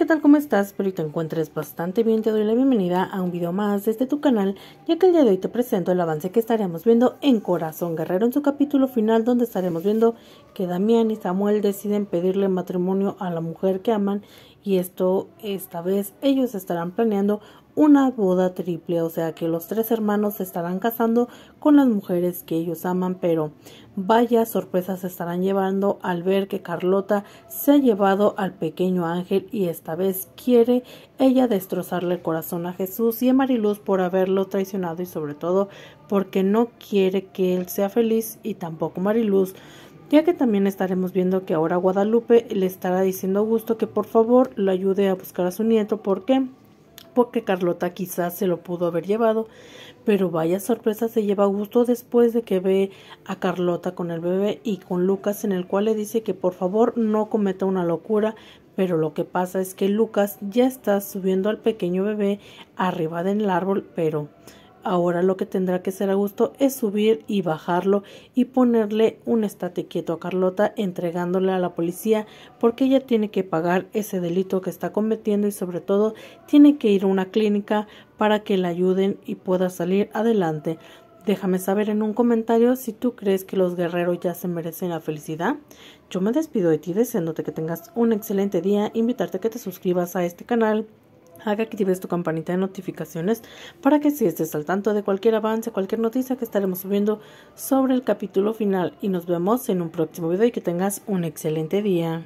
¿qué tal? ¿Cómo estás? Espero que te encuentres bastante bien. Te doy la bienvenida a un video más desde tu canal, ya que el día de hoy te presento el avance que estaremos viendo en Corazón Guerrero en su capítulo final, donde estaremos viendo que Damián y Samuel deciden pedirle matrimonio a la mujer que aman y esto, esta vez, ellos estarán planeando una boda triple, o sea que los tres hermanos se estarán casando con las mujeres que ellos aman, pero Vaya sorpresas se estarán llevando al ver que Carlota se ha llevado al pequeño ángel y esta vez quiere ella destrozarle el corazón a Jesús y a Mariluz por haberlo traicionado y sobre todo porque no quiere que él sea feliz y tampoco Mariluz ya que también estaremos viendo que ahora Guadalupe le estará diciendo a Augusto que por favor lo ayude a buscar a su nieto porque porque Carlota quizás se lo pudo haber llevado, pero vaya sorpresa se lleva a gusto después de que ve a Carlota con el bebé y con Lucas en el cual le dice que por favor no cometa una locura, pero lo que pasa es que Lucas ya está subiendo al pequeño bebé arriba del árbol, pero Ahora lo que tendrá que hacer gusto es subir y bajarlo y ponerle un estate quieto a Carlota entregándole a la policía porque ella tiene que pagar ese delito que está cometiendo y sobre todo tiene que ir a una clínica para que la ayuden y pueda salir adelante. Déjame saber en un comentario si tú crees que los guerreros ya se merecen la felicidad. Yo me despido de ti deseándote que tengas un excelente día, invitarte a que te suscribas a este canal haga que actives tu campanita de notificaciones para que si estés al tanto de cualquier avance, cualquier noticia que estaremos subiendo sobre el capítulo final y nos vemos en un próximo video y que tengas un excelente día.